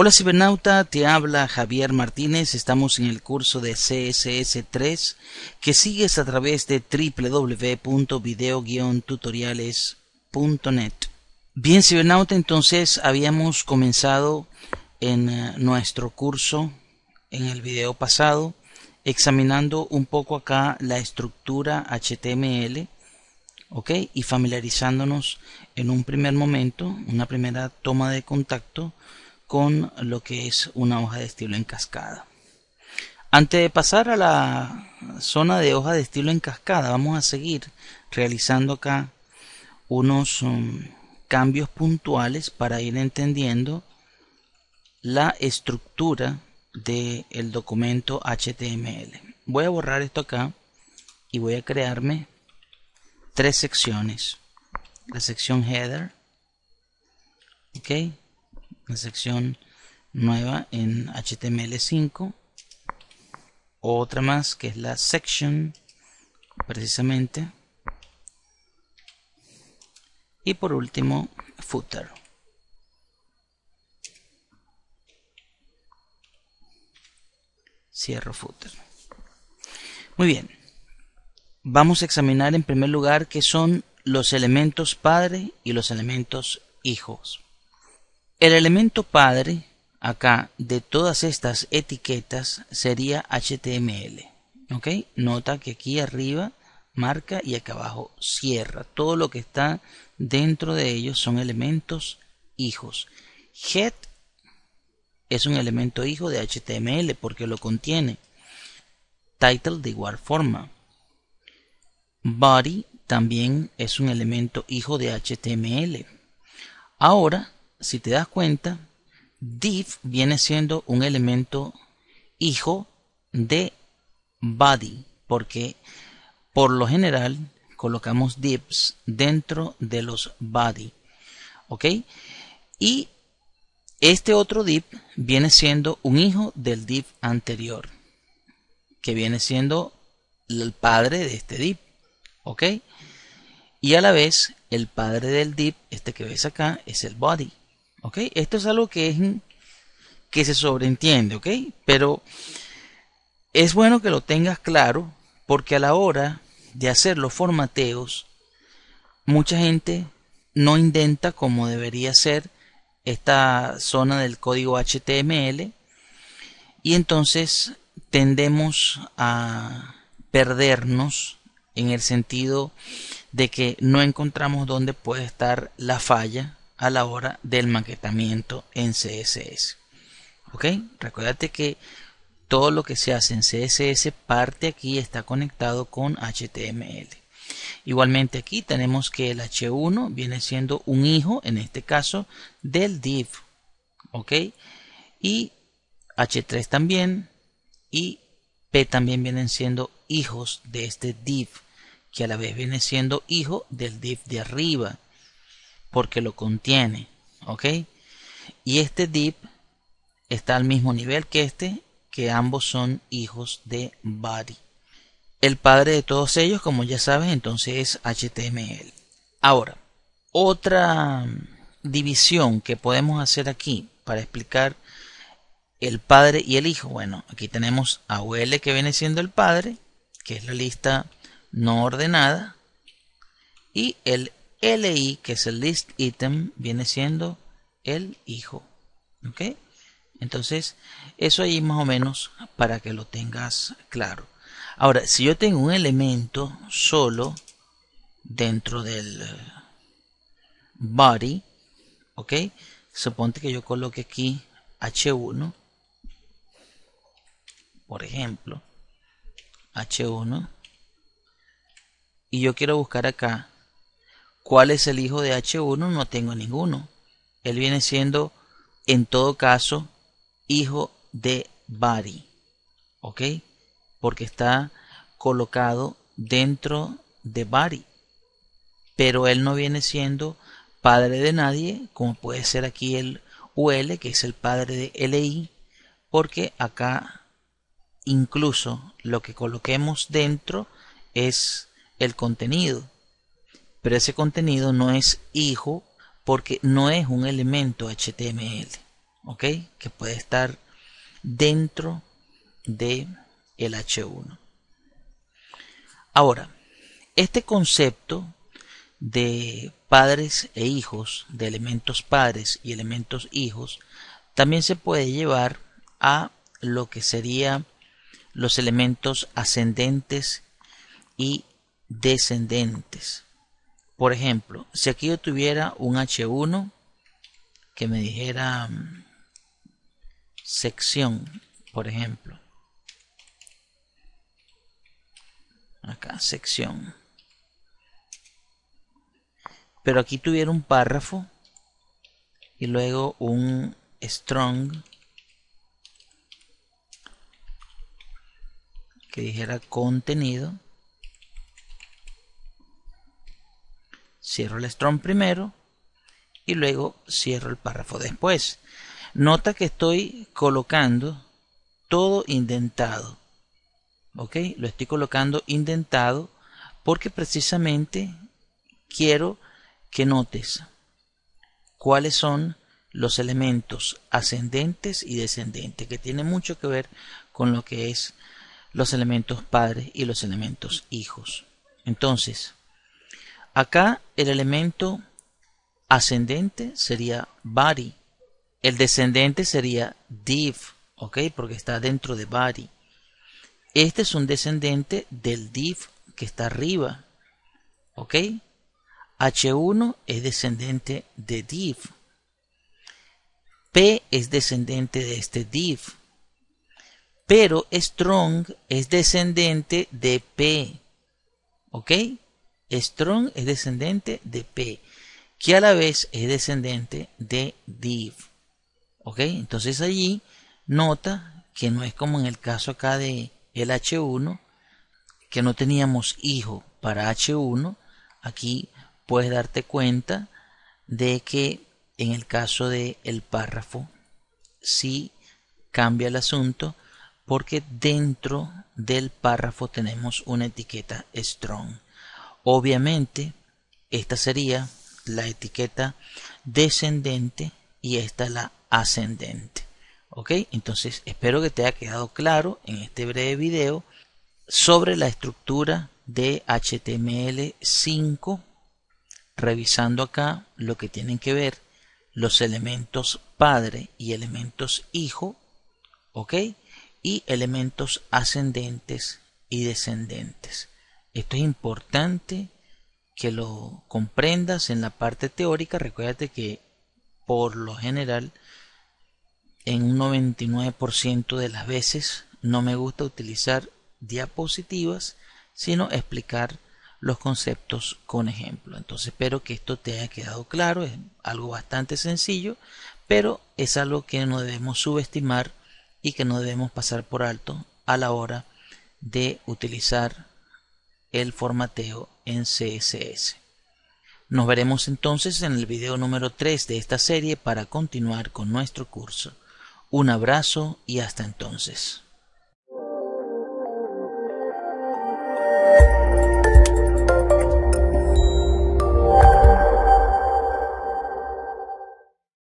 Hola cibernauta, te habla Javier Martínez, estamos en el curso de CSS3 que sigues a través de www.video-tutoriales.net. Bien cibernauta, entonces habíamos comenzado en eh, nuestro curso, en el video pasado, examinando un poco acá la estructura HTML, ¿ok? Y familiarizándonos en un primer momento, una primera toma de contacto, con lo que es una hoja de estilo en cascada. Antes de pasar a la zona de hoja de estilo en cascada, vamos a seguir realizando acá unos um, cambios puntuales para ir entendiendo la estructura del documento HTML. Voy a borrar esto acá y voy a crearme tres secciones. La sección header, la sección nueva en HTML5. Otra más que es la section, precisamente. Y por último, footer. Cierro footer. Muy bien. Vamos a examinar en primer lugar qué son los elementos padre y los elementos hijos. El elemento padre acá de todas estas etiquetas sería HTML. ¿ok? Nota que aquí arriba marca y acá abajo cierra. Todo lo que está dentro de ellos son elementos hijos. Head es un elemento hijo de HTML porque lo contiene. Title de igual forma. Body también es un elemento hijo de HTML. Ahora si te das cuenta, div viene siendo un elemento hijo de body, porque por lo general colocamos divs dentro de los body. ¿Ok? Y este otro div viene siendo un hijo del div anterior, que viene siendo el padre de este div. ¿Ok? Y a la vez, el padre del div, este que ves acá, es el body. Esto es algo que, es, que se sobreentiende, ¿ok? Pero es bueno que lo tengas claro porque a la hora de hacer los formateos, mucha gente no intenta como debería ser esta zona del código HTML y entonces tendemos a perdernos en el sentido de que no encontramos dónde puede estar la falla a la hora del maquetamiento en CSS. ¿Ok? Recuérdate que todo lo que se hace en CSS parte aquí está conectado con HTML. Igualmente aquí tenemos que el H1 viene siendo un hijo, en este caso, del div. ¿Ok? Y H3 también y P también vienen siendo hijos de este div, que a la vez viene siendo hijo del div de arriba porque lo contiene, ¿ok? Y este div está al mismo nivel que este, que ambos son hijos de body. El padre de todos ellos, como ya sabes, entonces es HTML. Ahora, otra mm, división que podemos hacer aquí para explicar el padre y el hijo. Bueno, aquí tenemos a que viene siendo el padre, que es la lista no ordenada, y el LI, que es el list item, viene siendo el hijo. ¿Ok? Entonces, eso ahí más o menos para que lo tengas claro. Ahora, si yo tengo un elemento solo dentro del eh, body, ¿ok? Suponte que yo coloque aquí H1, por ejemplo, H1, y yo quiero buscar acá ¿Cuál es el hijo de H1? No tengo ninguno. Él viene siendo, en todo caso, hijo de Bari. ¿Ok? Porque está colocado dentro de Bari. Pero él no viene siendo padre de nadie, como puede ser aquí el UL, que es el padre de LI, porque acá incluso lo que coloquemos dentro es el contenido pero ese contenido no es hijo porque no es un elemento HTML, Que puede estar dentro de el H1. Ahora, este concepto de padres e hijos, de elementos padres y elementos hijos, también se puede llevar a lo que serían los elementos ascendentes y descendentes. Por ejemplo, si aquí yo tuviera un H1 que me dijera mm, sección, por ejemplo. Acá, sección. Pero aquí tuviera un párrafo y luego un strong que dijera contenido cierro el strong primero y luego cierro el párrafo después. Nota que estoy colocando todo indentado. ¿Ok? Lo estoy colocando indentado porque precisamente quiero que notes cuáles son los elementos ascendentes y descendentes, que tiene mucho que ver con lo que es los elementos padres y los elementos hijos. Entonces, Acá el elemento ascendente sería body. El descendente sería div, ¿ok? Porque está dentro de body. Este es un descendente del div que está arriba, ¿ok? H1 es descendente de div. P es descendente de este div. Pero strong es descendente de P, ¿ok? Strong es descendente de P, que a la vez es descendente de div. ¿Ok? Entonces allí nota que no es como en el caso acá de el H1, que no teníamos hijo para H1. Aquí puedes darte cuenta de que en el caso del el párrafo sí cambia el asunto porque dentro del párrafo tenemos una etiqueta strong. Obviamente, esta sería la etiqueta descendente y esta la ascendente. ¿Ok? Entonces, espero que te haya quedado claro en este breve video sobre la estructura de HTML5, revisando acá lo que tienen que ver los elementos padre y elementos hijo, ¿ok? Y elementos ascendentes y descendentes. Esto es importante que lo comprendas en la parte teórica. Recuérdate que por lo general en un 99% de las veces no me gusta utilizar diapositivas, sino explicar los conceptos con ejemplo. Entonces espero que esto te haya quedado claro, es algo bastante sencillo, pero es algo que no debemos subestimar y que no debemos pasar por alto a la hora de utilizar el formateo en CSS. Nos veremos entonces en el video número 3 de esta serie para continuar con nuestro curso. Un abrazo y hasta entonces.